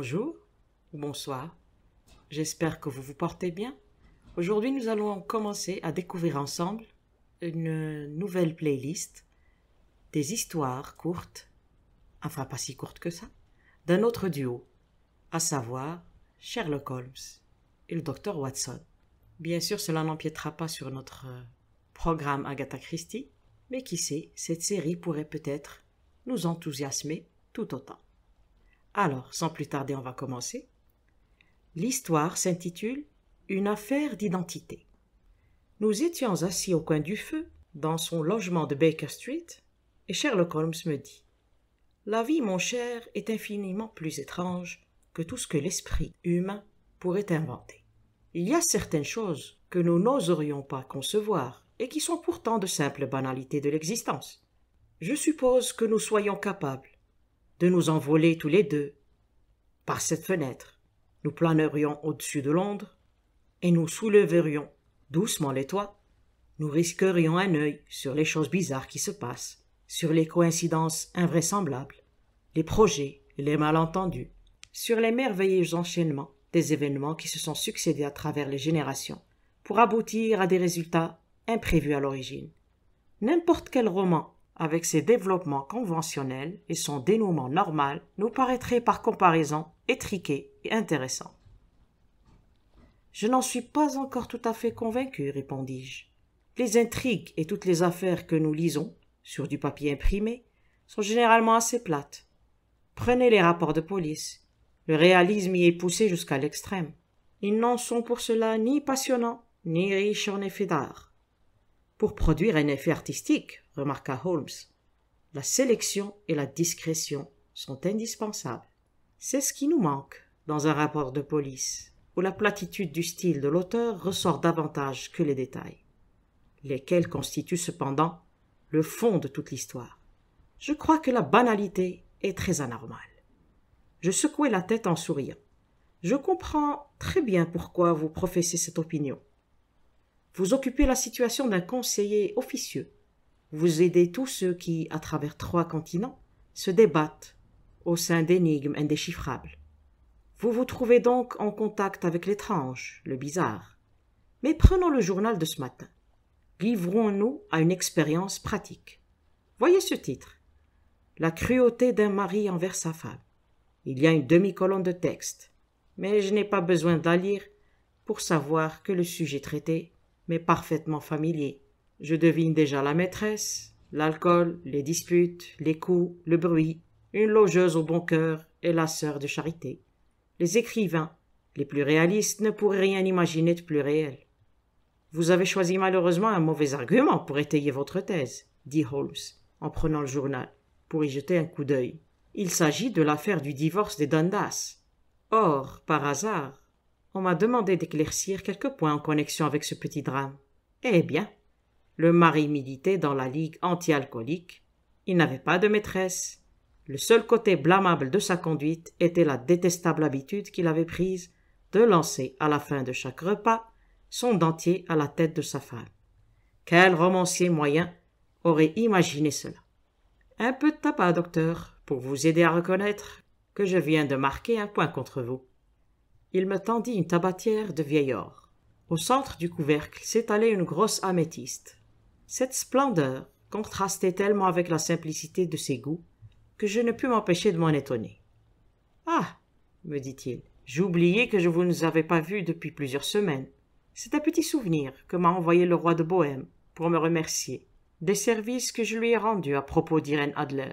bonjour, ou bonsoir. J'espère que vous vous portez bien. Aujourd'hui, nous allons commencer à découvrir ensemble une nouvelle playlist des histoires courtes, enfin pas si courtes que ça, d'un autre duo, à savoir Sherlock Holmes et le docteur Watson. Bien sûr, cela n'empiétera pas sur notre programme Agatha Christie, mais qui sait, cette série pourrait peut-être nous enthousiasmer tout autant. Alors, sans plus tarder, on va commencer. L'histoire s'intitule Une affaire d'identité. Nous étions assis au coin du feu, dans son logement de Baker Street, et Sherlock Holmes me dit La vie, mon cher, est infiniment plus étrange que tout ce que l'esprit humain pourrait inventer. Il y a certaines choses que nous n'oserions pas concevoir et qui sont pourtant de simples banalités de l'existence. Je suppose que nous soyons capables de nous envoler tous les deux par cette fenêtre. Nous planerions au-dessus de Londres et nous souleverions doucement les toits. Nous risquerions un œil sur les choses bizarres qui se passent, sur les coïncidences invraisemblables, les projets les malentendus, sur les merveilleux enchaînements des événements qui se sont succédés à travers les générations pour aboutir à des résultats imprévus à l'origine. N'importe quel roman avec ses développements conventionnels et son dénouement normal, nous paraîtrait par comparaison étriqué et intéressant. Je n'en suis pas encore tout à fait convaincu, répondis-je. Les intrigues et toutes les affaires que nous lisons, sur du papier imprimé, sont généralement assez plates. Prenez les rapports de police. Le réalisme y est poussé jusqu'à l'extrême. Ils n'en sont pour cela ni passionnants, ni riches en effets d'art pour produire un effet artistique, remarqua Holmes. La sélection et la discrétion sont indispensables. C'est ce qui nous manque dans un rapport de police, où la platitude du style de l'auteur ressort davantage que les détails, lesquels constituent cependant le fond de toute l'histoire. Je crois que la banalité est très anormale. Je secouai la tête en souriant. Je comprends très bien pourquoi vous professez cette opinion. Vous occupez la situation d'un conseiller officieux. Vous aidez tous ceux qui, à travers trois continents, se débattent au sein d'énigmes indéchiffrables. Vous vous trouvez donc en contact avec l'étrange, le bizarre. Mais prenons le journal de ce matin. Livrons-nous à une expérience pratique. Voyez ce titre. La cruauté d'un mari envers sa femme. Il y a une demi-colonne de texte, mais je n'ai pas besoin d'aller lire pour savoir que le sujet traité mais parfaitement familier. Je devine déjà la maîtresse, l'alcool, les disputes, les coups, le bruit, une logeuse au bon cœur et la sœur de charité. Les écrivains, les plus réalistes, ne pourraient rien imaginer de plus réel. Vous avez choisi malheureusement un mauvais argument pour étayer votre thèse, dit Holmes, en prenant le journal, pour y jeter un coup d'œil. Il s'agit de l'affaire du divorce des Dundas. Or, par hasard, on m'a demandé d'éclaircir quelques points en connexion avec ce petit drame. Eh bien, le mari militait dans la ligue anti-alcoolique. Il n'avait pas de maîtresse. Le seul côté blâmable de sa conduite était la détestable habitude qu'il avait prise de lancer à la fin de chaque repas son dentier à la tête de sa femme. Quel romancier moyen aurait imaginé cela Un peu de tapas, docteur, pour vous aider à reconnaître que je viens de marquer un point contre vous il me tendit une tabatière de or. Au centre du couvercle s'étalait une grosse améthyste. Cette splendeur contrastait tellement avec la simplicité de ses goûts que je ne pus m'empêcher de m'en étonner. Ah me dit-il, j'oubliais que je vous ne avais pas vu depuis plusieurs semaines. C'est un petit souvenir que m'a envoyé le roi de Bohême pour me remercier des services que je lui ai rendus à propos d'Irène Adler.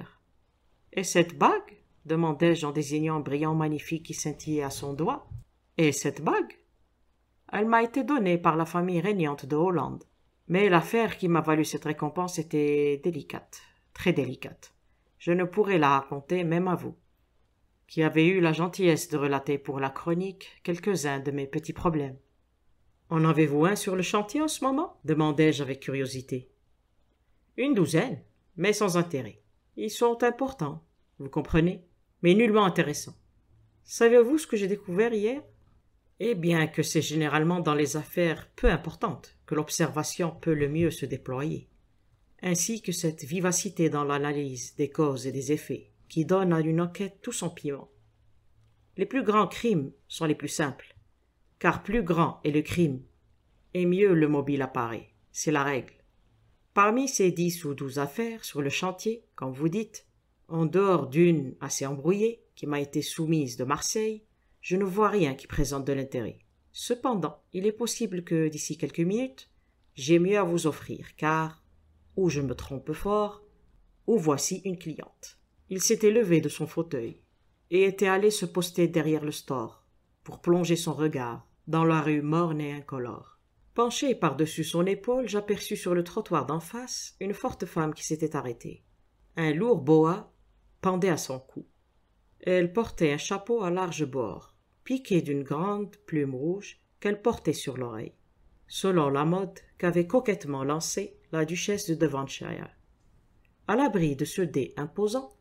Et cette bague demandai-je en désignant un brillant magnifique qui scintillait à son doigt. Et cette bague Elle m'a été donnée par la famille régnante de Hollande. Mais l'affaire qui m'a valu cette récompense était délicate, très délicate. Je ne pourrais la raconter même à vous, qui avez eu la gentillesse de relater pour la chronique quelques-uns de mes petits problèmes. En avez-vous un sur le chantier en ce moment demandai-je avec curiosité. Une douzaine, mais sans intérêt. Ils sont importants, vous comprenez, mais nullement intéressants. Savez-vous ce que j'ai découvert hier et eh bien que c'est généralement dans les affaires peu importantes que l'observation peut le mieux se déployer, ainsi que cette vivacité dans l'analyse des causes et des effets qui donne à une enquête tout son piment. Les plus grands crimes sont les plus simples, car plus grand est le crime, et mieux le mobile apparaît, c'est la règle. Parmi ces dix ou douze affaires sur le chantier, comme vous dites, en dehors d'une assez embrouillée qui m'a été soumise de Marseille, je ne vois rien qui présente de l'intérêt. Cependant, il est possible que d'ici quelques minutes, j'ai mieux à vous offrir, car, ou je me trompe fort, ou voici une cliente. Il s'était levé de son fauteuil et était allé se poster derrière le store pour plonger son regard dans la rue morne et incolore. Penché par-dessus son épaule, j'aperçus sur le trottoir d'en face une forte femme qui s'était arrêtée. Un lourd boa pendait à son cou. Elle portait un chapeau à large bord piquée d'une grande plume rouge qu'elle portait sur l'oreille, selon la mode qu'avait coquettement lancée la duchesse de Devonshire. À l'abri de ce dé imposant,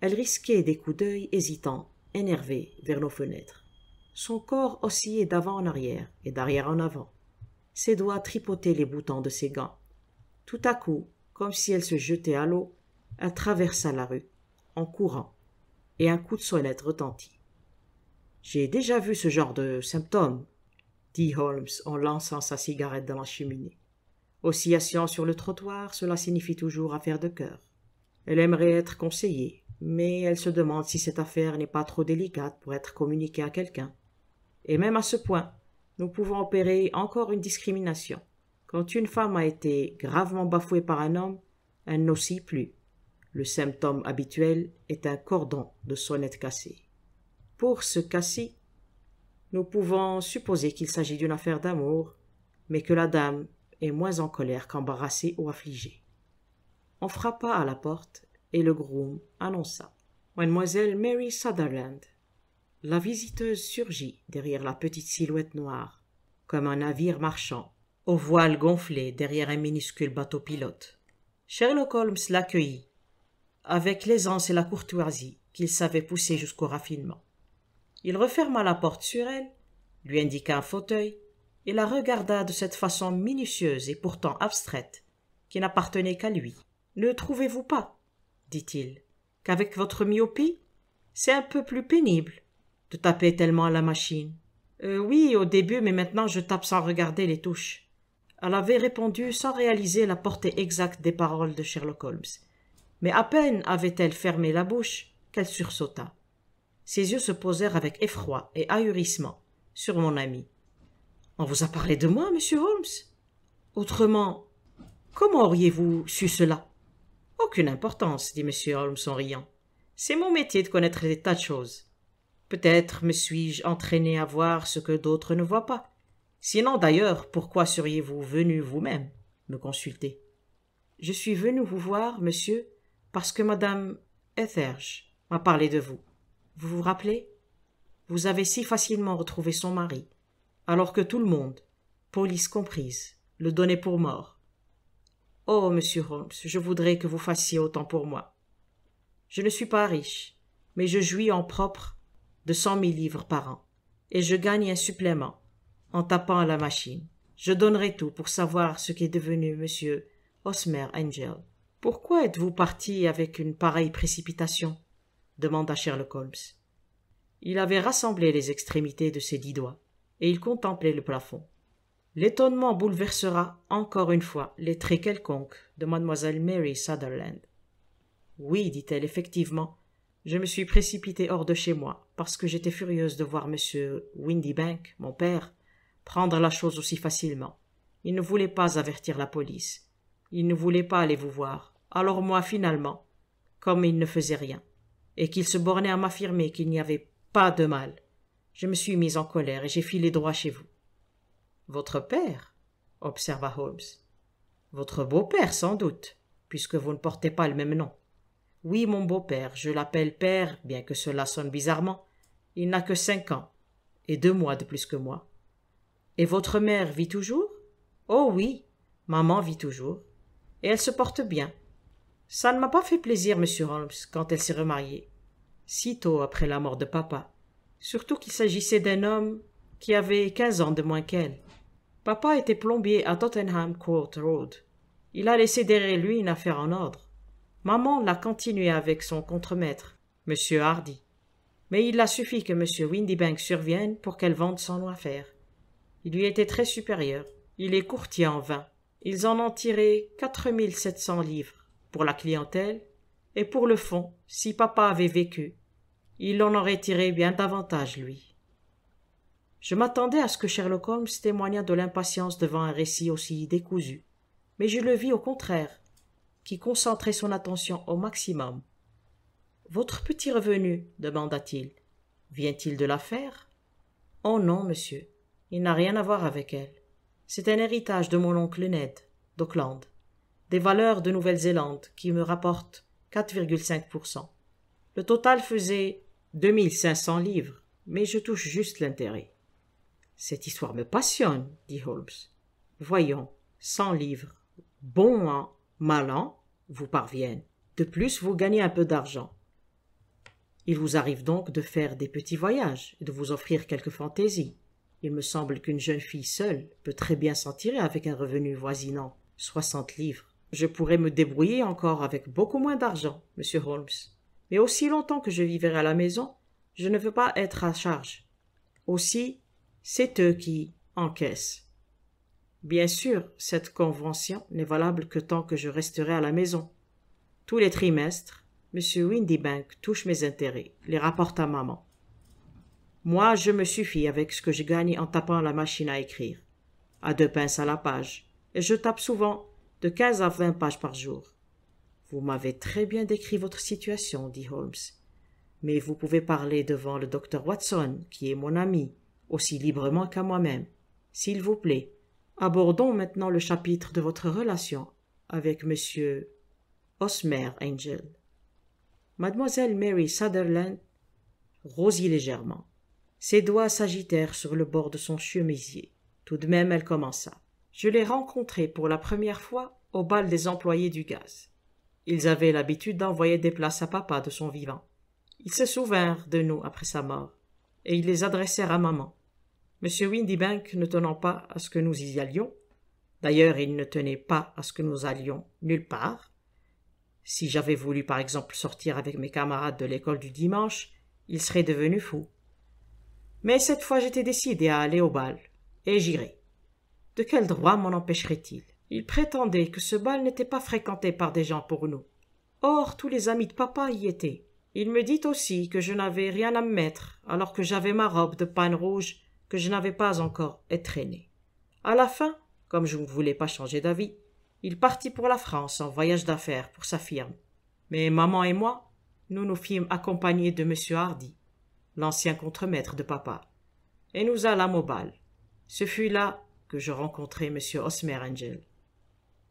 elle risquait des coups d'œil hésitants, énervés, vers nos fenêtres. Son corps oscillait d'avant en arrière et d'arrière en avant. Ses doigts tripotaient les boutons de ses gants. Tout à coup, comme si elle se jetait à l'eau, elle traversa la rue, en courant, et un coup de sonnette retentit. J'ai déjà vu ce genre de symptômes, dit Holmes en lançant sa cigarette dans la cheminée. Oscillation sur le trottoir, cela signifie toujours affaire de cœur. Elle aimerait être conseillée, mais elle se demande si cette affaire n'est pas trop délicate pour être communiquée à quelqu'un. Et même à ce point, nous pouvons opérer encore une discrimination. Quand une femme a été gravement bafouée par un homme, elle n'oscille plus. Le symptôme habituel est un cordon de sonnette cassée. Pour ce cas-ci, nous pouvons supposer qu'il s'agit d'une affaire d'amour, mais que la dame est moins en colère qu'embarrassée ou affligée. On frappa à la porte et le groom annonça Mademoiselle Mary Sutherland. La visiteuse surgit derrière la petite silhouette noire, comme un navire marchand, aux voiles gonflées derrière un minuscule bateau pilote. Sherlock Holmes l'accueillit, avec l'aisance et la courtoisie qu'il savait pousser jusqu'au raffinement. Il referma la porte sur elle, lui indiqua un fauteuil, et la regarda de cette façon minutieuse et pourtant abstraite, qui n'appartenait qu'à lui. Ne trouvez-vous pas, dit-il, qu'avec votre myopie, c'est un peu plus pénible de taper tellement à la machine. Euh, oui, au début, mais maintenant je tape sans regarder les touches. Elle avait répondu sans réaliser la portée exacte des paroles de Sherlock Holmes. Mais à peine avait-elle fermé la bouche qu'elle sursauta. Ses yeux se posèrent avec effroi et ahurissement sur mon ami. On vous a parlé de moi, monsieur Holmes Autrement, comment auriez-vous su cela Aucune importance, dit monsieur Holmes en riant. C'est mon métier de connaître des tas de choses. Peut-être me suis-je entraîné à voir ce que d'autres ne voient pas. Sinon, d'ailleurs, pourquoi seriez-vous venu vous-même me consulter Je suis venu vous voir, monsieur, parce que madame Etherge m'a parlé de vous. Vous vous rappelez Vous avez si facilement retrouvé son mari, alors que tout le monde, police comprise, le donnait pour mort. Oh, monsieur Holmes, je voudrais que vous fassiez autant pour moi. Je ne suis pas riche, mais je jouis en propre de cent mille livres par an, et je gagne un supplément en tapant à la machine. Je donnerai tout pour savoir ce qu'est devenu monsieur Osmer Angel. Pourquoi êtes-vous parti avec une pareille précipitation demanda Sherlock Holmes. Il avait rassemblé les extrémités de ses dix doigts, et il contemplait le plafond. L'étonnement bouleversera encore une fois les traits quelconques de mademoiselle Mary Sutherland. Oui, dit-elle effectivement, je me suis précipitée hors de chez moi parce que j'étais furieuse de voir monsieur Windybank, mon père, prendre la chose aussi facilement. Il ne voulait pas avertir la police. Il ne voulait pas aller vous voir. Alors moi, finalement, comme il ne faisait rien, et qu'il se bornait à m'affirmer qu'il n'y avait pas de mal. Je me suis mise en colère et j'ai filé droit chez vous. Votre père observa Holmes. Votre beau-père, sans doute, puisque vous ne portez pas le même nom. Oui, mon beau-père, je l'appelle père, bien que cela sonne bizarrement. Il n'a que cinq ans, et deux mois de plus que moi. Et votre mère vit toujours Oh oui, maman vit toujours, et elle se porte bien, ça ne m'a pas fait plaisir, monsieur Holmes, quand elle s'est remariée, sitôt après la mort de papa. Surtout qu'il s'agissait d'un homme qui avait quinze ans de moins qu'elle. Papa était plombier à Tottenham Court Road. Il a laissé derrière lui une affaire en ordre. Maman l'a continué avec son contremaître, Monsieur Hardy. Mais il a suffi que Monsieur Windibank survienne pour qu'elle vende son affaire. Il lui était très supérieur. Il est courtier en vin. Ils en ont tiré quatre mille sept cents livres pour la clientèle, et pour le fond, si papa avait vécu, il en aurait tiré bien davantage, lui. Je m'attendais à ce que Sherlock Holmes témoignât de l'impatience devant un récit aussi décousu, mais je le vis au contraire, qui concentrait son attention au maximum. Votre petit revenu, demanda-t-il, vient-il de l'affaire Oh non, monsieur, il n'a rien à voir avec elle. C'est un héritage de mon oncle Ned, d'Auckland des valeurs de Nouvelle-Zélande qui me rapportent 4,5%. Le total faisait 2500 livres, mais je touche juste l'intérêt. Cette histoire me passionne, dit Holmes. Voyons, 100 livres, bon an, mal an, vous parviennent. De plus, vous gagnez un peu d'argent. Il vous arrive donc de faire des petits voyages et de vous offrir quelques fantaisies. Il me semble qu'une jeune fille seule peut très bien s'en tirer avec un revenu voisinant 60 livres. Je pourrais me débrouiller encore avec beaucoup moins d'argent, monsieur Holmes. Mais aussi longtemps que je vivrai à la maison, je ne veux pas être à charge. Aussi, c'est eux qui encaissent. Bien sûr, cette convention n'est valable que tant que je resterai à la maison. Tous les trimestres, Monsieur Windybank touche mes intérêts, les rapporte à maman. Moi, je me suffis avec ce que je gagne en tapant la machine à écrire, à deux pinces à la page, et je tape souvent de 15 à 20 pages par jour. Vous m'avez très bien décrit votre situation, dit Holmes. Mais vous pouvez parler devant le docteur Watson, qui est mon ami, aussi librement qu'à moi-même. S'il vous plaît, abordons maintenant le chapitre de votre relation avec Monsieur Osmer Angel. Mademoiselle Mary Sutherland rosit légèrement. Ses doigts s'agitèrent sur le bord de son chemisier. Tout de même, elle commença. Je l'ai rencontré pour la première fois au bal des employés du gaz. Ils avaient l'habitude d'envoyer des places à papa de son vivant. Ils se souvinrent de nous après sa mort, et ils les adressèrent à maman. Monsieur Windybank ne tenant pas à ce que nous y allions, d'ailleurs il ne tenait pas à ce que nous allions nulle part. Si j'avais voulu par exemple sortir avec mes camarades de l'école du dimanche, il serait devenu fou. Mais cette fois j'étais décidé à aller au bal, et j'irai quel droit m'en empêcherait-il Il prétendait que ce bal n'était pas fréquenté par des gens pour nous. Or, tous les amis de papa y étaient. Il me dit aussi que je n'avais rien à me mettre, alors que j'avais ma robe de panne rouge que je n'avais pas encore étreignée. À la fin, comme je ne voulais pas changer d'avis, il partit pour la France en voyage d'affaires pour sa firme. Mais maman et moi, nous nous fîmes accompagner de M. Hardy, l'ancien contremaître de papa, et nous allâmes au bal. Ce fut là que je rencontrai M. Angel. »«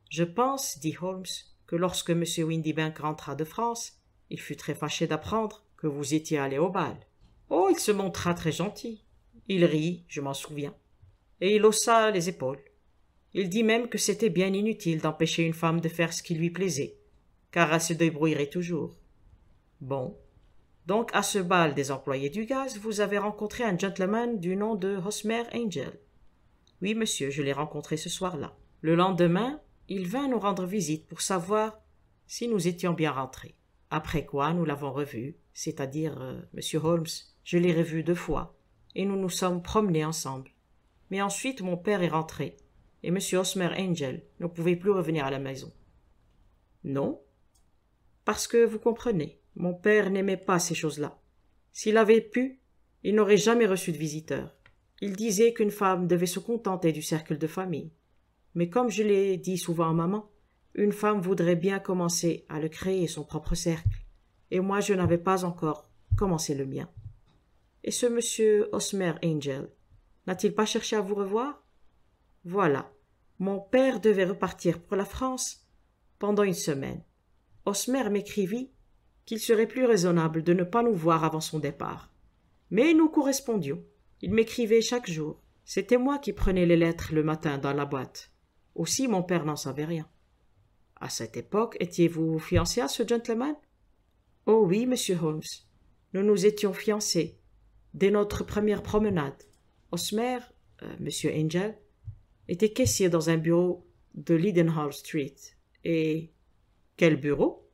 Je pense, dit Holmes, que lorsque M. Windybank rentra de France, il fut très fâché d'apprendre que vous étiez allé au bal. Oh, il se montra très gentil. Il rit, je m'en souviens. Et il haussa les épaules. Il dit même que c'était bien inutile d'empêcher une femme de faire ce qui lui plaisait, car elle se débrouillerait toujours. Bon. Donc, à ce bal des employés du gaz, vous avez rencontré un gentleman du nom de Hosmer Angel. Oui, monsieur, je l'ai rencontré ce soir-là. Le lendemain, il vint nous rendre visite pour savoir si nous étions bien rentrés. Après quoi, nous l'avons revu, c'est-à-dire euh, monsieur Holmes, je l'ai revu deux fois, et nous nous sommes promenés ensemble. Mais ensuite, mon père est rentré, et monsieur Osmer Angel ne pouvait plus revenir à la maison. Non, parce que vous comprenez, mon père n'aimait pas ces choses-là. S'il avait pu, il n'aurait jamais reçu de visiteurs. Il disait qu'une femme devait se contenter du cercle de famille. Mais comme je l'ai dit souvent à maman, une femme voudrait bien commencer à le créer son propre cercle. Et moi, je n'avais pas encore commencé le mien. Et ce monsieur Osmer Angel, n'a-t-il pas cherché à vous revoir Voilà. Mon père devait repartir pour la France pendant une semaine. Osmer m'écrivit qu'il serait plus raisonnable de ne pas nous voir avant son départ. Mais nous correspondions. Il m'écrivait chaque jour. C'était moi qui prenais les lettres le matin dans la boîte. Aussi mon père n'en savait rien. À cette époque, étiez-vous fiancé à ce gentleman Oh oui, monsieur Holmes. Nous nous étions fiancés dès notre première promenade. Osmer, euh, monsieur Angel, était caissier dans un bureau de Lidenhall Street. Et quel bureau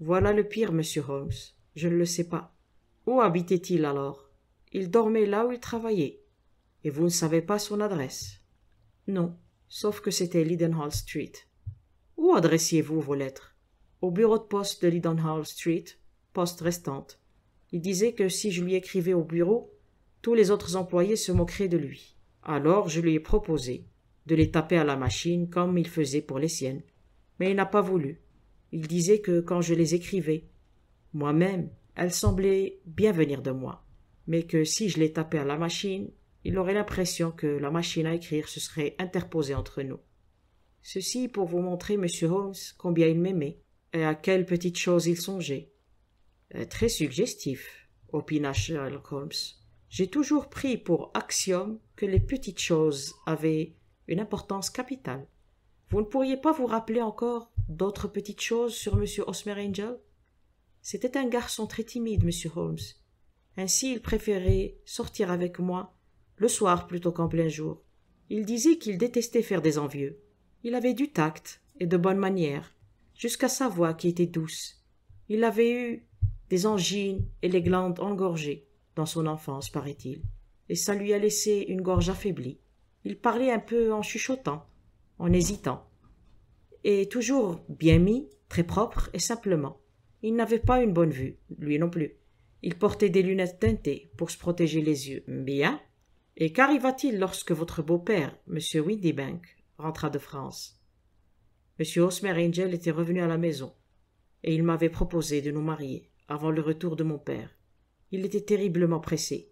Voilà le pire, monsieur Holmes. Je ne le sais pas. Où habitait-il alors il dormait là où il travaillait. Et vous ne savez pas son adresse Non, sauf que c'était Lidenhall Street. Où adressiez-vous vos lettres Au bureau de poste de Lidenhall Street, poste restante. Il disait que si je lui écrivais au bureau, tous les autres employés se moqueraient de lui. Alors je lui ai proposé de les taper à la machine comme il faisait pour les siennes. Mais il n'a pas voulu. Il disait que quand je les écrivais, moi-même, elles semblaient bien venir de moi mais que si je l'ai tapé à la machine, il aurait l'impression que la machine à écrire se serait interposée entre nous. Ceci pour vous montrer, monsieur Holmes, combien il m'aimait et à quelles petites choses il songeait. Euh, très suggestif, opina Sherlock Holmes. J'ai toujours pris pour axiome que les petites choses avaient une importance capitale. Vous ne pourriez pas vous rappeler encore d'autres petites choses sur monsieur Osmer Angel C'était un garçon très timide, monsieur Holmes, ainsi, il préférait sortir avec moi, le soir plutôt qu'en plein jour. Il disait qu'il détestait faire des envieux. Il avait du tact et de bonnes manières, jusqu'à sa voix qui était douce. Il avait eu des angines et les glandes engorgées dans son enfance, paraît-il, et ça lui a laissé une gorge affaiblie. Il parlait un peu en chuchotant, en hésitant, et toujours bien mis, très propre et simplement. Il n'avait pas une bonne vue, lui non plus. Il portait des lunettes teintées pour se protéger les yeux. Bien. Et qu'arriva-t-il lorsque votre beau-père, M. Windybank, rentra de France M. Osmer Angel était revenu à la maison et il m'avait proposé de nous marier avant le retour de mon père. Il était terriblement pressé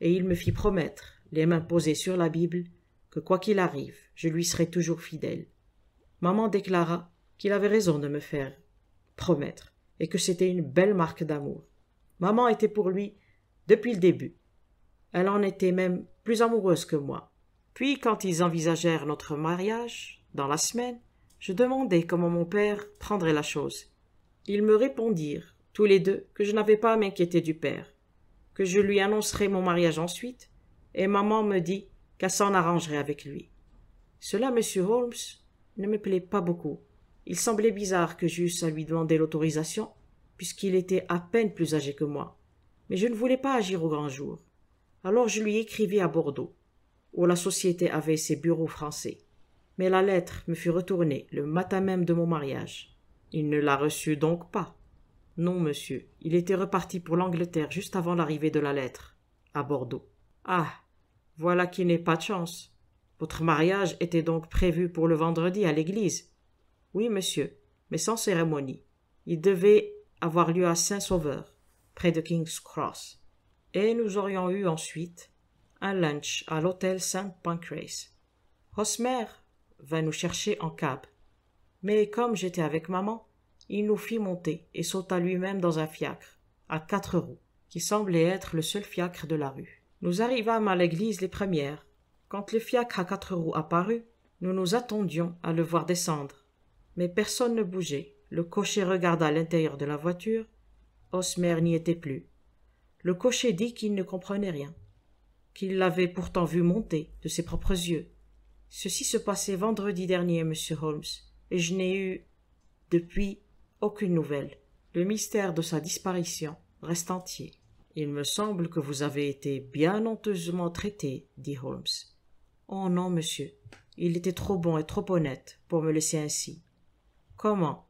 et il me fit promettre, les mains posées sur la Bible, que quoi qu'il arrive, je lui serai toujours fidèle. Maman déclara qu'il avait raison de me faire promettre et que c'était une belle marque d'amour. Maman était pour lui depuis le début. Elle en était même plus amoureuse que moi. Puis, quand ils envisagèrent notre mariage, dans la semaine, je demandai comment mon père prendrait la chose. Ils me répondirent, tous les deux, que je n'avais pas à m'inquiéter du père, que je lui annoncerais mon mariage ensuite, et maman me dit qu'elle s'en arrangerait avec lui. Cela, monsieur Holmes, ne me plaît pas beaucoup. Il semblait bizarre que j'eusse à lui demander l'autorisation puisqu'il était à peine plus âgé que moi. Mais je ne voulais pas agir au grand jour. Alors je lui écrivis à Bordeaux, où la société avait ses bureaux français. Mais la lettre me fut retournée le matin même de mon mariage. Il ne la reçut donc pas. Non, monsieur, il était reparti pour l'Angleterre juste avant l'arrivée de la lettre, à Bordeaux. Ah. Voilà qui n'est pas de chance. Votre mariage était donc prévu pour le vendredi à l'église. Oui, monsieur, mais sans cérémonie. Il devait avoir lieu à Saint-Sauveur, près de King's Cross, et nous aurions eu ensuite un lunch à l'hôtel saint Pancras. Hosmer vint nous chercher en cab, mais comme j'étais avec maman, il nous fit monter et sauta lui-même dans un fiacre, à quatre roues, qui semblait être le seul fiacre de la rue. Nous arrivâmes à l'église les premières. Quand le fiacre à quatre roues apparut, nous nous attendions à le voir descendre, mais personne ne bougeait le cocher regarda l'intérieur de la voiture. Osmer n'y était plus. Le cocher dit qu'il ne comprenait rien, qu'il l'avait pourtant vu monter de ses propres yeux. Ceci se passait vendredi dernier, monsieur Holmes, et je n'ai eu depuis aucune nouvelle. Le mystère de sa disparition reste entier. Il me semble que vous avez été bien honteusement traité, dit Holmes. Oh non, monsieur. Il était trop bon et trop honnête pour me laisser ainsi. Comment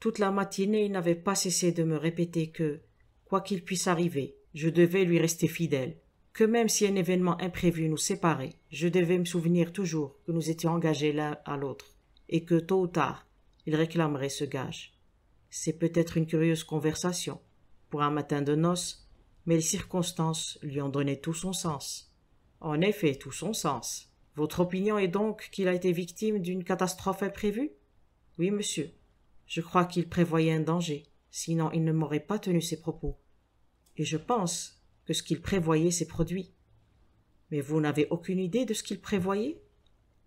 toute la matinée il n'avait pas cessé de me répéter que, quoi qu'il puisse arriver, je devais lui rester fidèle, que même si un événement imprévu nous séparait, je devais me souvenir toujours que nous étions engagés l'un à l'autre, et que tôt ou tard, il réclamerait ce gage. C'est peut-être une curieuse conversation, pour un matin de noces, mais les circonstances lui ont donné tout son sens. En effet, tout son sens. Votre opinion est donc qu'il a été victime d'une catastrophe imprévue Oui, monsieur. Je crois qu'il prévoyait un danger, sinon il ne m'aurait pas tenu ses propos. Et je pense que ce qu'il prévoyait s'est produit. Mais vous n'avez aucune idée de ce qu'il prévoyait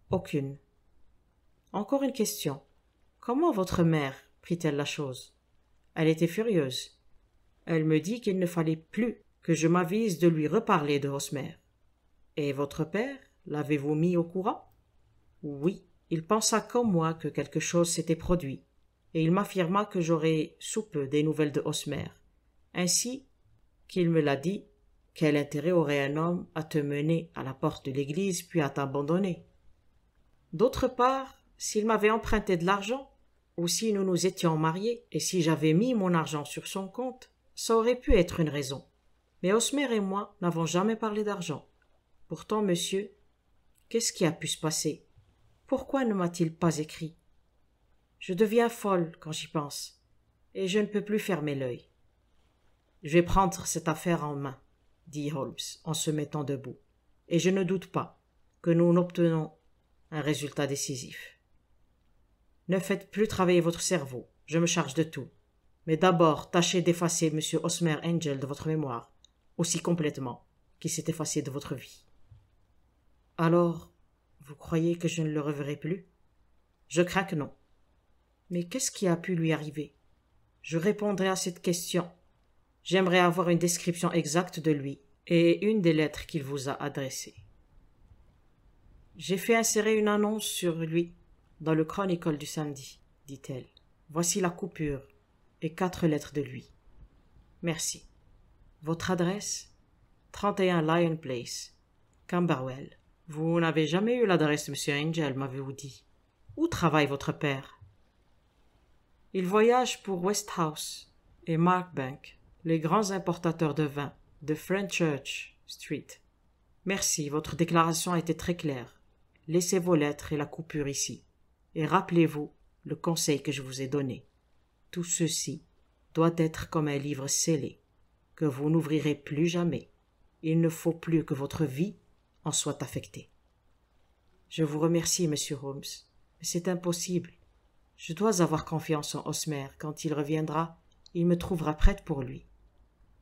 Aucune. Encore une question. Comment votre mère prit-elle la chose Elle était furieuse. Elle me dit qu'il ne fallait plus que je m'avise de lui reparler de Hosmer. Et votre père L'avez-vous mis au courant Oui, il pensa comme moi que quelque chose s'était produit et il m'affirma que j'aurais sous peu des nouvelles de Hosmer. Ainsi qu'il me l'a dit, quel intérêt aurait un homme à te mener à la porte de l'église puis à t'abandonner D'autre part, s'il m'avait emprunté de l'argent, ou si nous nous étions mariés, et si j'avais mis mon argent sur son compte, ça aurait pu être une raison. Mais Osmer et moi n'avons jamais parlé d'argent. Pourtant, monsieur, qu'est-ce qui a pu se passer Pourquoi ne m'a-t-il pas écrit je deviens folle quand j'y pense, et je ne peux plus fermer l'œil. Je vais prendre cette affaire en main, dit Holmes en se mettant debout, et je ne doute pas que nous n'obtenons un résultat décisif. Ne faites plus travailler votre cerveau, je me charge de tout. Mais d'abord, tâchez d'effacer M. Osmer Angel de votre mémoire, aussi complètement qu'il s'est effacé de votre vie. Alors, vous croyez que je ne le reverrai plus Je crains que non. Mais qu'est-ce qui a pu lui arriver Je répondrai à cette question. J'aimerais avoir une description exacte de lui et une des lettres qu'il vous a adressées. J'ai fait insérer une annonce sur lui dans le Chronicle du samedi, dit-elle. Voici la coupure et quatre lettres de lui. Merci. Votre adresse 31 Lion Place, Camberwell. Vous n'avez jamais eu l'adresse, monsieur Angel, m'avez-vous dit. Où travaille votre père il voyage pour Westhouse et Mark Bank, les grands importateurs de vin, de French Church Street. Merci, votre déclaration a été très claire. Laissez vos lettres et la coupure ici. Et rappelez-vous le conseil que je vous ai donné. Tout ceci doit être comme un livre scellé, que vous n'ouvrirez plus jamais. Il ne faut plus que votre vie en soit affectée. Je vous remercie, monsieur Holmes, mais c'est impossible. Je dois avoir confiance en Osmer. Quand il reviendra, il me trouvera prête pour lui.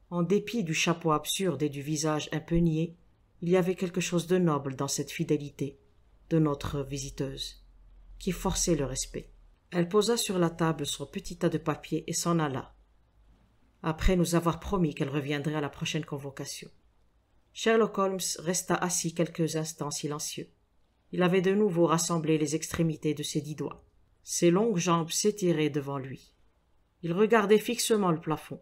En dépit du chapeau absurde et du visage un peu niais, il y avait quelque chose de noble dans cette fidélité de notre visiteuse, qui forçait le respect. Elle posa sur la table son petit tas de papiers et s'en alla, après nous avoir promis qu'elle reviendrait à la prochaine convocation. Sherlock Holmes resta assis quelques instants silencieux. Il avait de nouveau rassemblé les extrémités de ses dix doigts. Ses longues jambes s'étiraient devant lui. Il regardait fixement le plafond.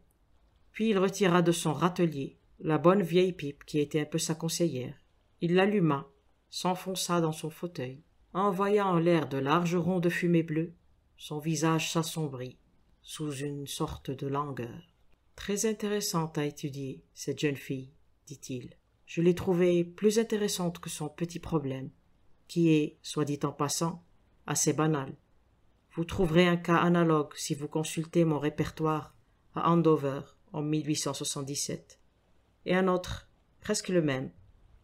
Puis il retira de son râtelier la bonne vieille pipe qui était un peu sa conseillère. Il l'alluma, s'enfonça dans son fauteuil, envoya en l'air de larges ronds de fumée bleue. Son visage s'assombrit sous une sorte de langueur. Très intéressante à étudier, cette jeune fille, dit-il. Je l'ai trouvée plus intéressante que son petit problème, qui est, soit dit en passant, assez banal. Vous trouverez un cas analogue si vous consultez mon répertoire à Andover en 1877 et un autre, presque le même,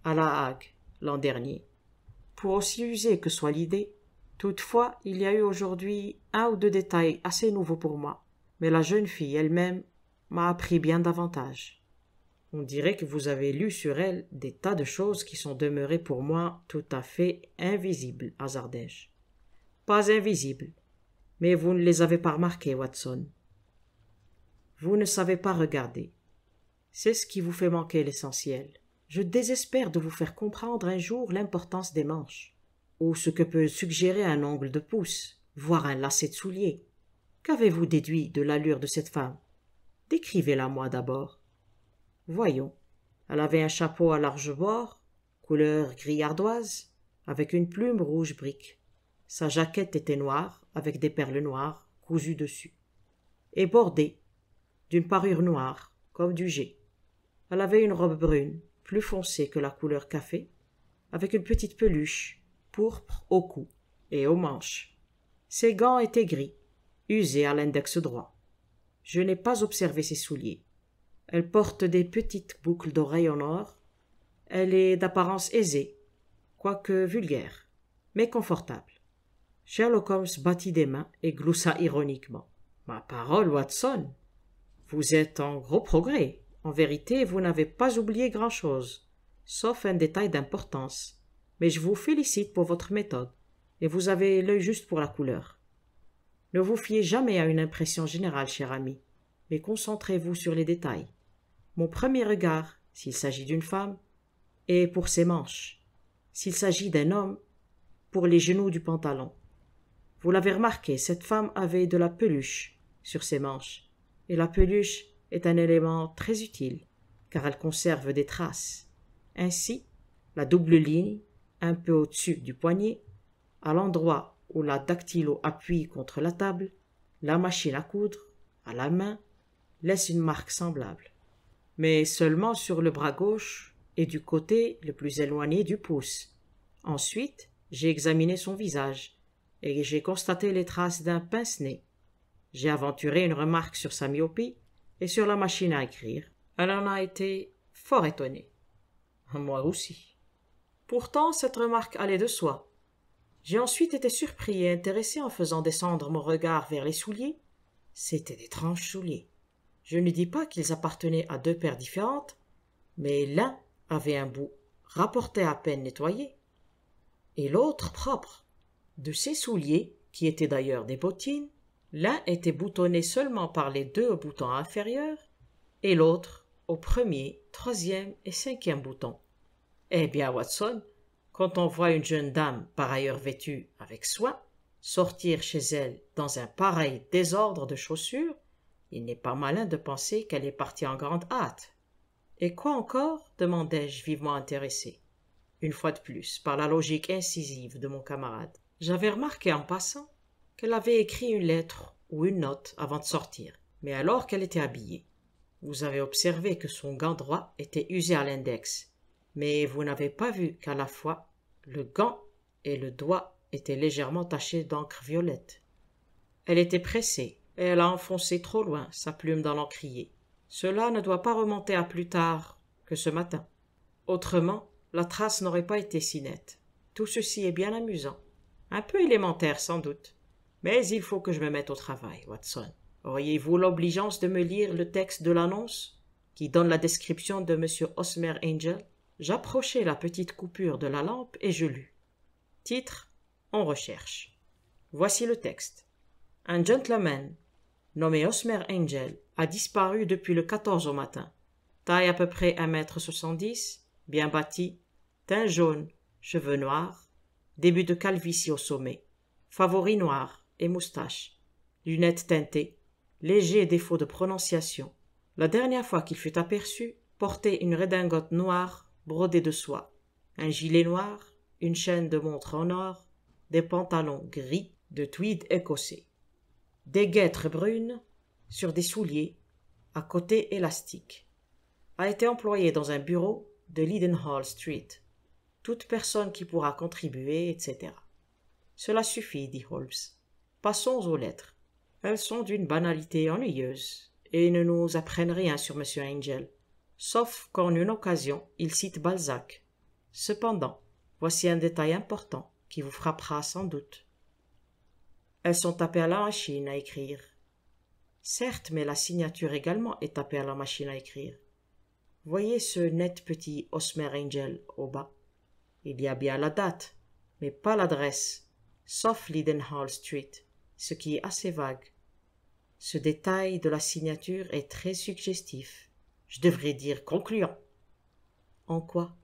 à La Hague l'an dernier. Pour aussi user que soit l'idée, toutefois il y a eu aujourd'hui un ou deux détails assez nouveaux pour moi, mais la jeune fille elle-même m'a appris bien davantage. On dirait que vous avez lu sur elle des tas de choses qui sont demeurées pour moi tout à fait invisibles, à je Pas invisibles, mais vous ne les avez pas remarqués, Watson. Vous ne savez pas regarder. C'est ce qui vous fait manquer l'essentiel. Je désespère de vous faire comprendre un jour l'importance des manches, ou ce que peut suggérer un ongle de pouce, voire un lacet de soulier. Qu'avez-vous déduit de l'allure de cette femme Décrivez-la moi d'abord. Voyons. Elle avait un chapeau à large bord, couleur gris ardoise, avec une plume rouge brique. Sa jaquette était noire, avec des perles noires cousues dessus, et bordées d'une parure noire, comme du jet. Elle avait une robe brune, plus foncée que la couleur café, avec une petite peluche, pourpre au cou et aux manches. Ses gants étaient gris, usés à l'index droit. Je n'ai pas observé ses souliers. Elle porte des petites boucles d'oreilles en or. Elle est d'apparence aisée, quoique vulgaire, mais confortable. Sherlock Holmes battit des mains et gloussa ironiquement. Ma parole, Watson, vous êtes en gros progrès. En vérité, vous n'avez pas oublié grand-chose, sauf un détail d'importance. Mais je vous félicite pour votre méthode, et vous avez l'œil juste pour la couleur. Ne vous fiez jamais à une impression générale, cher ami, mais concentrez-vous sur les détails. Mon premier regard, s'il s'agit d'une femme, est pour ses manches. S'il s'agit d'un homme, pour les genoux du pantalon. Vous l'avez remarqué, cette femme avait de la peluche sur ses manches, et la peluche est un élément très utile, car elle conserve des traces. Ainsi, la double ligne, un peu au-dessus du poignet, à l'endroit où la dactylo appuie contre la table, la machine à coudre, à la main, laisse une marque semblable, mais seulement sur le bras gauche et du côté le plus éloigné du pouce. Ensuite, j'ai examiné son visage, et j'ai constaté les traces d'un pince-nez. J'ai aventuré une remarque sur sa myopie et sur la machine à écrire. Elle en a été fort étonnée. Moi aussi. Pourtant, cette remarque allait de soi. J'ai ensuite été surpris et intéressé en faisant descendre mon regard vers les souliers. C'étaient d'étranges souliers. Je ne dis pas qu'ils appartenaient à deux paires différentes, mais l'un avait un bout rapporté à peine nettoyé et l'autre propre. De ses souliers, qui étaient d'ailleurs des bottines, l'un était boutonné seulement par les deux boutons inférieurs et l'autre au premier, troisième et cinquième bouton. Eh bien, Watson, quand on voit une jeune dame, par ailleurs vêtue avec soin, sortir chez elle dans un pareil désordre de chaussures, il n'est pas malin de penser qu'elle est partie en grande hâte. Et quoi encore demandai-je vivement intéressé. Une fois de plus, par la logique incisive de mon camarade. J'avais remarqué en passant qu'elle avait écrit une lettre ou une note avant de sortir, mais alors qu'elle était habillée. Vous avez observé que son gant droit était usé à l'index, mais vous n'avez pas vu qu'à la fois le gant et le doigt étaient légèrement tachés d'encre violette. Elle était pressée, et elle a enfoncé trop loin sa plume dans l'encrier. Cela ne doit pas remonter à plus tard que ce matin. Autrement, la trace n'aurait pas été si nette. Tout ceci est bien amusant. Un peu élémentaire, sans doute. Mais il faut que je me mette au travail, Watson. Auriez-vous l'obligeance de me lire le texte de l'annonce qui donne la description de Monsieur Osmer Angel J'approchai la petite coupure de la lampe et je lus. Titre On recherche. Voici le texte. Un gentleman nommé Osmer Angel a disparu depuis le 14 au matin. Taille à peu près 1 m dix bien bâti, teint jaune, cheveux noirs, début de calvitie au sommet, favoris noirs et moustaches, lunettes teintées, léger défaut de prononciation. La dernière fois qu'il fut aperçu, portait une redingote noire brodée de soie, un gilet noir, une chaîne de montre en or, des pantalons gris de tweed écossais, des guêtres brunes sur des souliers à côté élastique, a été employé dans un bureau de Lidenhall Street toute personne qui pourra contribuer, etc. Cela suffit, dit Holmes. Passons aux lettres. Elles sont d'une banalité ennuyeuse et ne nous apprennent rien sur M. Angel, sauf qu'en une occasion, il cite Balzac. Cependant, voici un détail important qui vous frappera sans doute. Elles sont tapées à la machine à écrire. Certes, mais la signature également est tapée à la machine à écrire. Voyez ce net petit Osmer Angel au bas. Il y a bien la date, mais pas l'adresse, sauf Lidenhall Street, ce qui est assez vague. Ce détail de la signature est très suggestif. Je devrais dire concluant. En quoi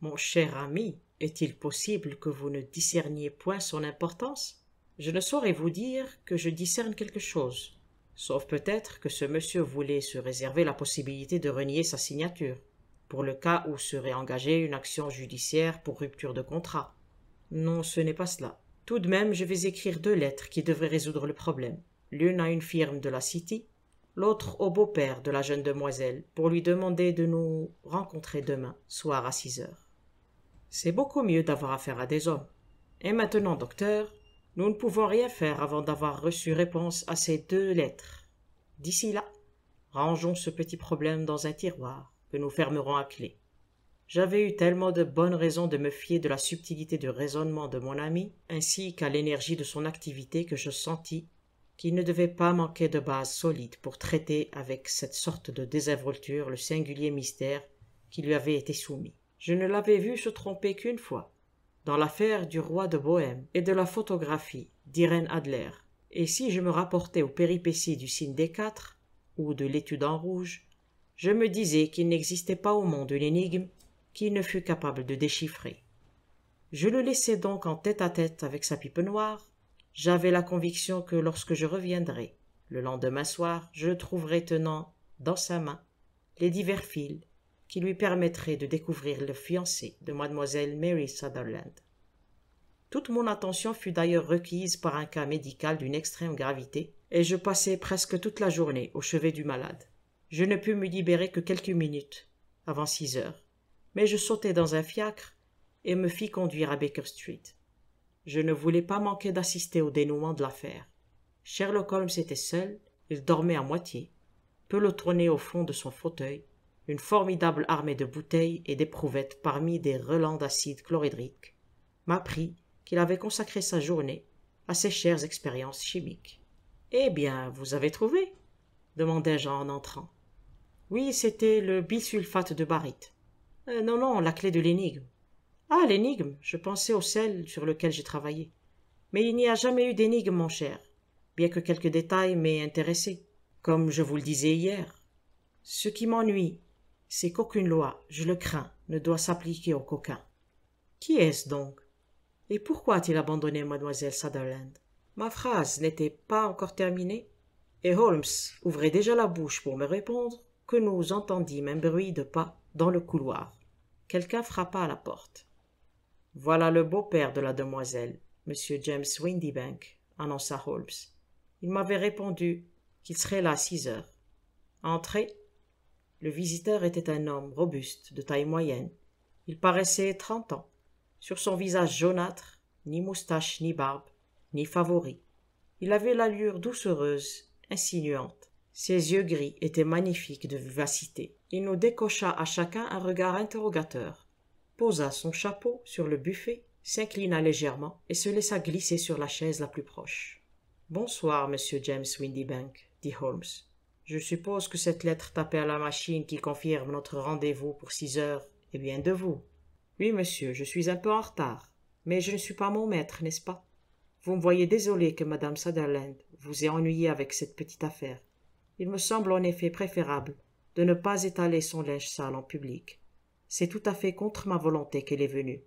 Mon cher ami, est-il possible que vous ne discerniez point son importance Je ne saurais vous dire que je discerne quelque chose, sauf peut-être que ce monsieur voulait se réserver la possibilité de renier sa signature pour le cas où serait engagée une action judiciaire pour rupture de contrat. Non, ce n'est pas cela. Tout de même, je vais écrire deux lettres qui devraient résoudre le problème. L'une à une firme de la City, l'autre au beau-père de la jeune demoiselle, pour lui demander de nous rencontrer demain, soir à six heures. C'est beaucoup mieux d'avoir affaire à des hommes. Et maintenant, docteur, nous ne pouvons rien faire avant d'avoir reçu réponse à ces deux lettres. D'ici là, rangeons ce petit problème dans un tiroir que nous fermerons à clé. J'avais eu tellement de bonnes raisons de me fier de la subtilité de raisonnement de mon ami, ainsi qu'à l'énergie de son activité que je sentis qu'il ne devait pas manquer de base solide pour traiter avec cette sorte de désinvolture le singulier mystère qui lui avait été soumis. Je ne l'avais vu se tromper qu'une fois, dans l'affaire du roi de Bohême et de la photographie d'Irène Adler. Et si je me rapportais aux péripéties du signe des quatre, ou de l'étude en rouge, je me disais qu'il n'existait pas au monde une énigme qui ne fût capable de déchiffrer. Je le laissai donc en tête à tête avec sa pipe noire. J'avais la conviction que lorsque je reviendrai le lendemain soir, je le trouverais tenant dans sa main les divers fils qui lui permettraient de découvrir le fiancé de mademoiselle Mary Sutherland. Toute mon attention fut d'ailleurs requise par un cas médical d'une extrême gravité, et je passai presque toute la journée au chevet du malade. Je ne pus me libérer que quelques minutes, avant six heures, mais je sautai dans un fiacre et me fis conduire à Baker Street. Je ne voulais pas manquer d'assister au dénouement de l'affaire. Sherlock Holmes était seul, il dormait à moitié, pelotronné au fond de son fauteuil, une formidable armée de bouteilles et d'éprouvettes parmi des relents d'acide chlorhydrique, m'apprit qu'il avait consacré sa journée à ses chères expériences chimiques. Eh bien, vous avez trouvé demandai-je en entrant. Oui, c'était le bisulfate de barite. Euh, non, non, la clé de l'énigme. Ah, l'énigme Je pensais au sel sur lequel j'ai travaillé. Mais il n'y a jamais eu d'énigme, mon cher, bien que quelques détails m'aient intéressé, comme je vous le disais hier. Ce qui m'ennuie, c'est qu'aucune loi, je le crains, ne doit s'appliquer au coquin. »« Qui est-ce donc Et pourquoi a-t-il abandonné mademoiselle Sutherland Ma phrase n'était pas encore terminée, et Holmes ouvrait déjà la bouche pour me répondre que nous entendîmes un bruit de pas dans le couloir. Quelqu'un frappa à la porte. Voilà le beau-père de la demoiselle, M. James Windybank, annonça Holmes. Il m'avait répondu qu'il serait là à six heures. Entrez. Le visiteur était un homme robuste, de taille moyenne. Il paraissait trente ans. Sur son visage jaunâtre, ni moustache, ni barbe, ni favori. Il avait l'allure doucereuse, insinuante ses yeux gris étaient magnifiques de vivacité. Il nous décocha à chacun un regard interrogateur, posa son chapeau sur le buffet, s'inclina légèrement et se laissa glisser sur la chaise la plus proche. Bonsoir, monsieur James Windybank, dit Holmes. Je suppose que cette lettre tapée à la machine qui confirme notre rendez-vous pour six heures est bien de vous. Oui, monsieur, je suis un peu en retard, mais je ne suis pas mon maître, n'est-ce pas Vous me voyez désolé que madame Sutherland vous ait ennuyé avec cette petite affaire. Il me semble en effet préférable de ne pas étaler son linge sale en public. C'est tout à fait contre ma volonté qu'elle est venue.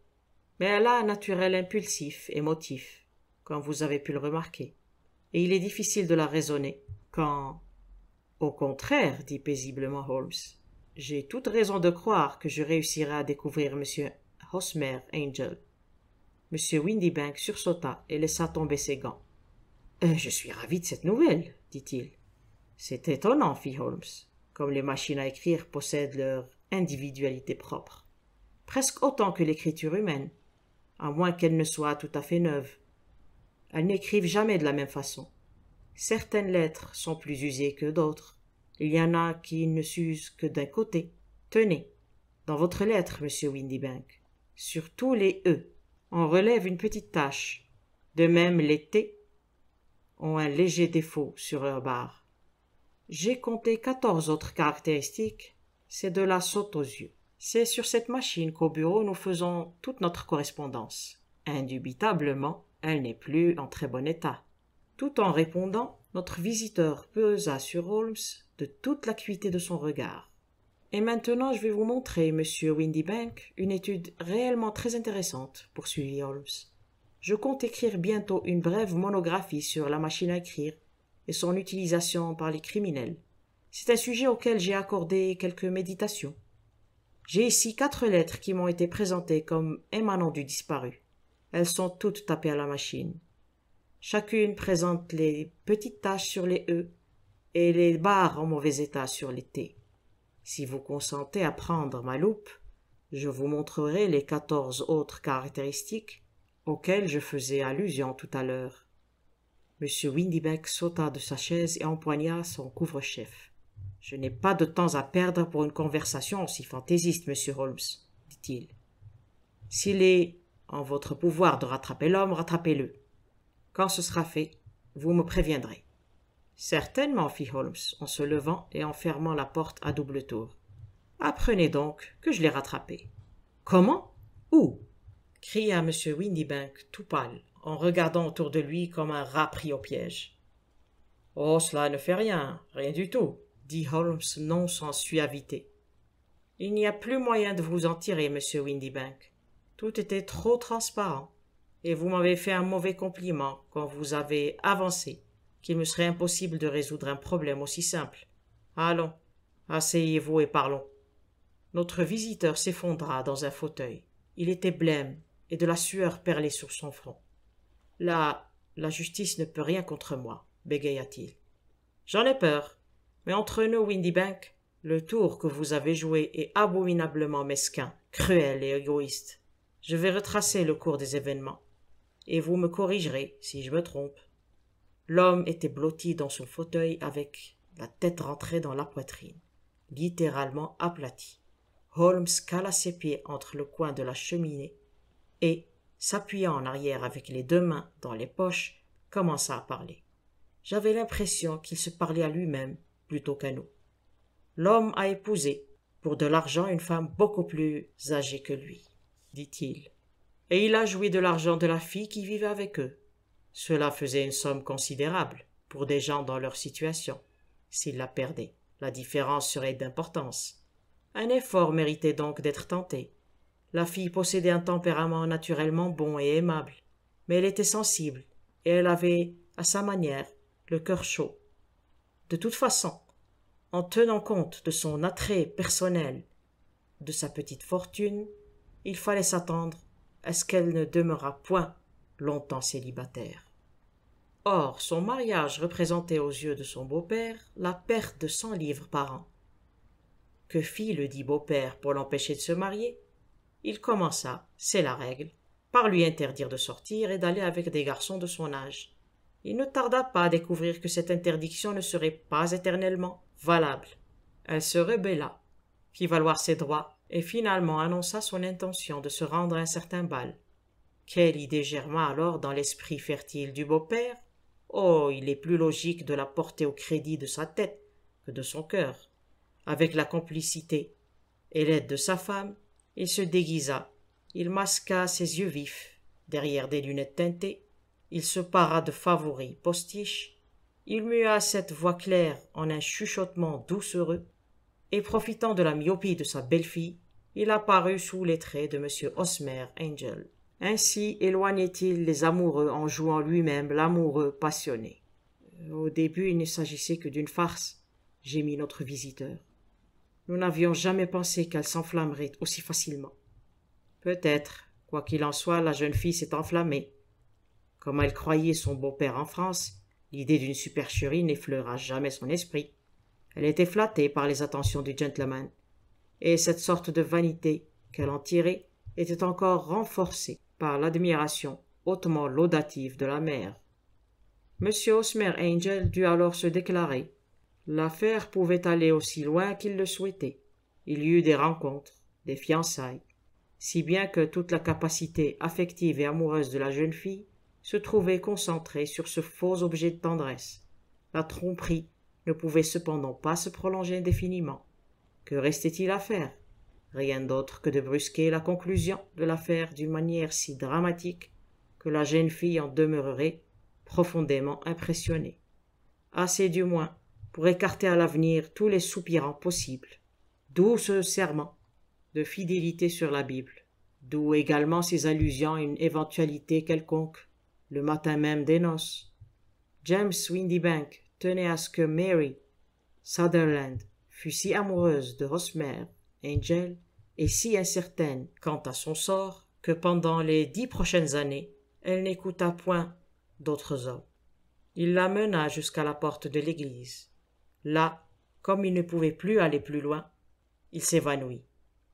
Mais elle a un naturel impulsif et motif, comme vous avez pu le remarquer. Et il est difficile de la raisonner quand. Au contraire, dit paisiblement Holmes, j'ai toute raison de croire que je réussirai à découvrir M. Hosmer Angel. M. Windybank sursauta et laissa tomber ses gants. Euh, je suis ravi de cette nouvelle, dit-il. C'est étonnant, fit Holmes, comme les machines à écrire possèdent leur individualité propre, presque autant que l'écriture humaine, à moins qu'elle ne soit tout à fait neuve. Elles n'écrivent jamais de la même façon. Certaines lettres sont plus usées que d'autres. Il y en a qui ne s'usent que d'un côté. Tenez, dans votre lettre, monsieur Windybank, sur tous les E, on relève une petite tache. De même, les T ont un léger défaut sur leur barre. J'ai compté 14 autres caractéristiques. C'est de la saute aux yeux. C'est sur cette machine qu'au bureau nous faisons toute notre correspondance. Indubitablement, elle n'est plus en très bon état. Tout en répondant, notre visiteur pesa sur Holmes de toute l'acuité de son regard. Et maintenant, je vais vous montrer, monsieur Windybank, une étude réellement très intéressante, poursuivit Holmes. Je compte écrire bientôt une brève monographie sur la machine à écrire et son utilisation par les criminels. C'est un sujet auquel j'ai accordé quelques méditations. J'ai ici quatre lettres qui m'ont été présentées comme émanant du disparu. Elles sont toutes tapées à la machine. Chacune présente les petites taches sur les E et les barres en mauvais état sur les T. Si vous consentez à prendre ma loupe, je vous montrerai les quatorze autres caractéristiques auxquelles je faisais allusion tout à l'heure. M. Windybeck sauta de sa chaise et empoigna son couvre-chef. Je n'ai pas de temps à perdre pour une conversation aussi fantaisiste, monsieur Holmes, dit-il. S'il est en votre pouvoir de rattraper l'homme, rattrapez-le. Quand ce sera fait, vous me préviendrez. Certainement, fit Holmes, en se levant et en fermant la porte à double tour. Apprenez donc que je l'ai rattrapé. Comment Où cria M. Windybank, tout pâle en regardant autour de lui comme un rat pris au piège. Oh, cela ne fait rien, rien du tout, dit Holmes non sans suavité. Il n'y a plus moyen de vous en tirer, monsieur Windybank. Tout était trop transparent, et vous m'avez fait un mauvais compliment quand vous avez avancé qu'il me serait impossible de résoudre un problème aussi simple. Allons, asseyez-vous et parlons. Notre visiteur s'effondra dans un fauteuil. Il était blême, et de la sueur perlait sur son front. La, la justice ne peut rien contre moi, bégaya-t-il. J'en ai peur. Mais entre nous, Windybank, le tour que vous avez joué est abominablement mesquin, cruel et égoïste. Je vais retracer le cours des événements, et vous me corrigerez si je me trompe. L'homme était blotti dans son fauteuil avec la tête rentrée dans la poitrine, littéralement aplati. Holmes cala ses pieds entre le coin de la cheminée et, s'appuyant en arrière avec les deux mains dans les poches, commença à parler. J'avais l'impression qu'il se parlait à lui-même plutôt qu'à nous. L'homme a épousé, pour de l'argent, une femme beaucoup plus âgée que lui, dit-il. Et il a joui de l'argent de la fille qui vivait avec eux. Cela faisait une somme considérable pour des gens dans leur situation. S'il la perdait, la différence serait d'importance. Un effort méritait donc d'être tenté. La fille possédait un tempérament naturellement bon et aimable, mais elle était sensible, et elle avait, à sa manière, le cœur chaud. De toute façon, en tenant compte de son attrait personnel, de sa petite fortune, il fallait s'attendre à ce qu'elle ne demeurât point longtemps célibataire. Or, son mariage représentait aux yeux de son beau-père la perte de cent livres par an. Que fit le dit beau-père pour l'empêcher de se marier il commença, c'est la règle, par lui interdire de sortir et d'aller avec des garçons de son âge. Il ne tarda pas à découvrir que cette interdiction ne serait pas éternellement valable. Elle se rebella, fit valoir ses droits, et finalement annonça son intention de se rendre à un certain bal. Quelle idée germa alors dans l'esprit fertile du beau-père Oh, il est plus logique de la porter au crédit de sa tête que de son cœur. Avec la complicité et l'aide de sa femme, il se déguisa. Il masqua ses yeux vifs derrière des lunettes teintées. Il se para de favoris postiche. Il mua cette voix claire en un chuchotement doucereux. Et profitant de la myopie de sa belle-fille, il apparut sous les traits de M. Osmer Angel. Ainsi éloignait-il les amoureux en jouant lui-même l'amoureux passionné. Au début, il ne s'agissait que d'une farce, gémit notre visiteur. Nous n'avions jamais pensé qu'elle s'enflammerait aussi facilement. Peut-être, quoi qu'il en soit, la jeune fille s'est enflammée. Comme elle croyait son beau-père en France, l'idée d'une supercherie n'effleura jamais son esprit. Elle était flattée par les attentions du gentleman, et cette sorte de vanité qu'elle en tirait était encore renforcée par l'admiration hautement laudative de la mère. Monsieur Osmer Angel dut alors se déclarer L'affaire pouvait aller aussi loin qu'il le souhaitait. Il y eut des rencontres, des fiançailles, si bien que toute la capacité affective et amoureuse de la jeune fille se trouvait concentrée sur ce faux objet de tendresse. La tromperie ne pouvait cependant pas se prolonger indéfiniment. Que restait-il à faire Rien d'autre que de brusquer la conclusion de l'affaire d'une manière si dramatique que la jeune fille en demeurerait profondément impressionnée. Assez du moins pour écarter à l'avenir tous les soupirants possibles. D'où ce serment de fidélité sur la Bible, d'où également ses allusions à une éventualité quelconque, le matin même des noces. James Windybank tenait à ce que Mary Sutherland fût si amoureuse de Rosmer, Angel, et si incertaine quant à son sort, que pendant les dix prochaines années, elle n'écouta point d'autres hommes. Il la mena jusqu'à la porte de l'église. Là, comme il ne pouvait plus aller plus loin, il s'évanouit.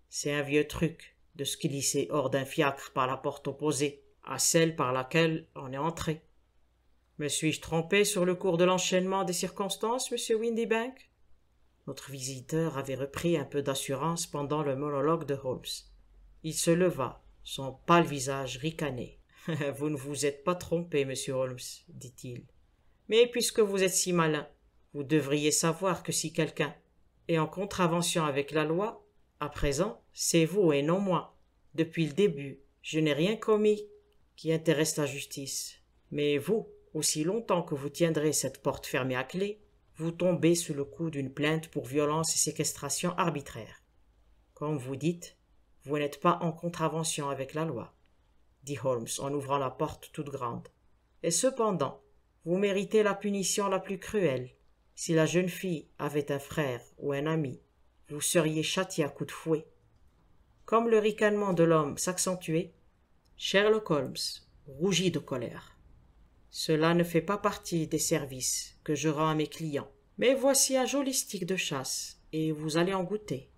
C'est un vieux truc de se glisser hors d'un fiacre par la porte opposée à celle par laquelle on est entré. Me suis-je trompé sur le cours de l'enchaînement des circonstances, monsieur Windybank Notre visiteur avait repris un peu d'assurance pendant le monologue de Holmes. Il se leva, son pâle visage ricané. vous ne vous êtes pas trompé, monsieur Holmes, dit-il. Mais puisque vous êtes si malin, vous devriez savoir que si quelqu'un est en contravention avec la loi, à présent, c'est vous et non moi. Depuis le début, je n'ai rien commis qui intéresse la justice. Mais vous, aussi longtemps que vous tiendrez cette porte fermée à clé, vous tombez sous le coup d'une plainte pour violence et séquestration arbitraire. Comme vous dites, vous n'êtes pas en contravention avec la loi, dit Holmes en ouvrant la porte toute grande. Et cependant, vous méritez la punition la plus cruelle si la jeune fille avait un frère ou un ami, vous seriez châtié à coups de fouet. Comme le ricanement de l'homme s'accentuait, Sherlock Holmes rougit de colère. Cela ne fait pas partie des services que je rends à mes clients, mais voici un joli stick de chasse, et vous allez en goûter.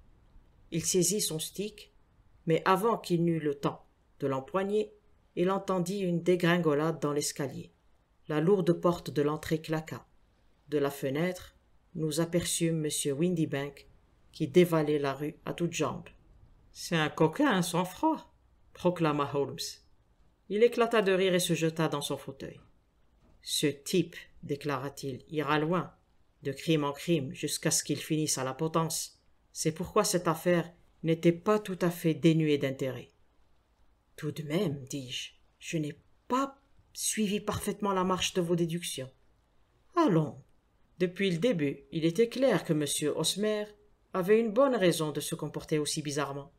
Il saisit son stick, mais avant qu'il n'eût le temps de l'empoigner, il entendit une dégringolade dans l'escalier. La lourde porte de l'entrée claqua de la fenêtre, nous aperçûmes M. Windybank qui dévalait la rue à toutes jambes. C'est un coquin, un sang-froid, proclama Holmes. Il éclata de rire et se jeta dans son fauteuil. Ce type, déclara-t-il, ira loin, de crime en crime, jusqu'à ce qu'il finisse à la potence. C'est pourquoi cette affaire n'était pas tout à fait dénuée d'intérêt. Tout de même, dis je, je n'ai pas suivi parfaitement la marche de vos déductions. Allons, depuis le début, il était clair que M. Osmer avait une bonne raison de se comporter aussi bizarrement.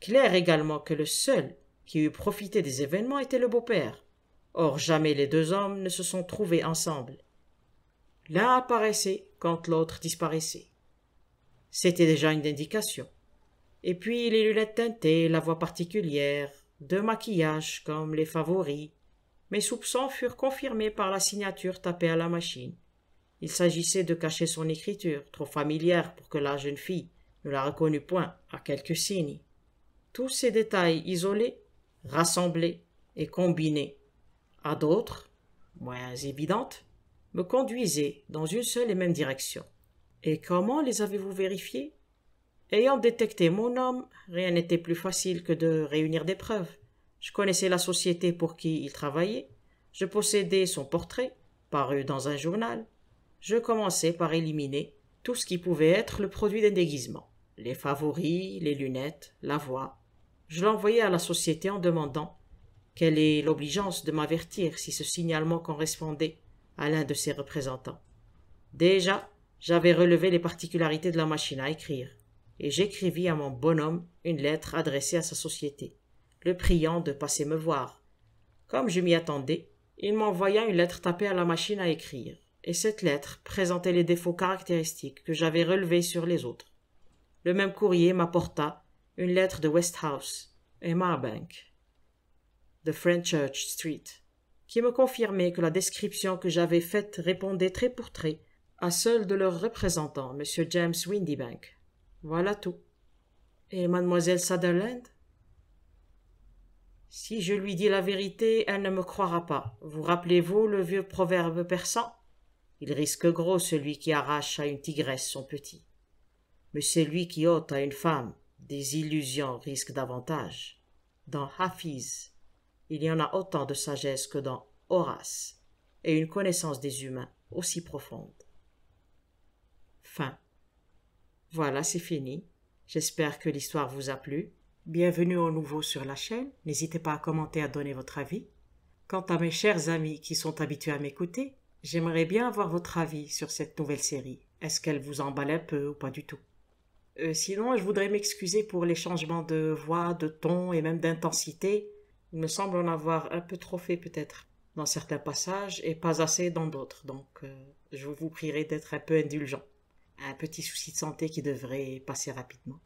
Clair également que le seul qui eût profité des événements était le beau-père. Or jamais les deux hommes ne se sont trouvés ensemble. L'un apparaissait quand l'autre disparaissait. C'était déjà une indication. Et puis les lunettes teintées, la voix particulière, deux maquillages comme les favoris. Mes soupçons furent confirmés par la signature tapée à la machine. Il s'agissait de cacher son écriture, trop familière pour que la jeune fille ne la reconnût point à quelques signes. Tous ces détails isolés, rassemblés et combinés, à d'autres, moins évidentes, me conduisaient dans une seule et même direction. Et comment les avez-vous vérifiés Ayant détecté mon homme, rien n'était plus facile que de réunir des preuves. Je connaissais la société pour qui il travaillait, je possédais son portrait, paru dans un journal, je commençai par éliminer tout ce qui pouvait être le produit d'un déguisement. Les favoris, les lunettes, la voix. Je l'envoyai à la société en demandant quelle est l'obligeance de m'avertir si ce signalement correspondait à l'un de ses représentants. Déjà, j'avais relevé les particularités de la machine à écrire, et j'écrivis à mon bonhomme une lettre adressée à sa société, le priant de passer me voir. Comme je m'y attendais, il m'envoya une lettre tapée à la machine à écrire et cette lettre présentait les défauts caractéristiques que j'avais relevés sur les autres. Le même courrier m'apporta une lettre de Westhouse et Marbank, de Church Street, qui me confirmait que la description que j'avais faite répondait trait pour trait à celle de leur représentant, M. James Windybank. Voilà tout. Et Mademoiselle Sutherland Si je lui dis la vérité, elle ne me croira pas. Vous rappelez-vous le vieux proverbe persan il risque gros celui qui arrache à une tigresse son petit. Mais celui qui ôte à une femme des illusions risque davantage. Dans Hafiz, il y en a autant de sagesse que dans Horace, et une connaissance des humains aussi profonde. Fin. Voilà, c'est fini. J'espère que l'histoire vous a plu. Bienvenue au nouveau sur la chaîne. N'hésitez pas à commenter, à donner votre avis. Quant à mes chers amis qui sont habitués à m'écouter, J'aimerais bien avoir votre avis sur cette nouvelle série. Est-ce qu'elle vous emballe un peu ou pas du tout euh, Sinon, je voudrais m'excuser pour les changements de voix, de ton et même d'intensité. Il me semble en avoir un peu trop fait peut-être dans certains passages et pas assez dans d'autres. Donc, euh, je vous prierai d'être un peu indulgent. Un petit souci de santé qui devrait passer rapidement.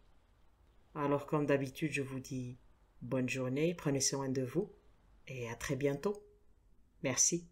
Alors, comme d'habitude, je vous dis bonne journée, prenez soin de vous et à très bientôt. Merci.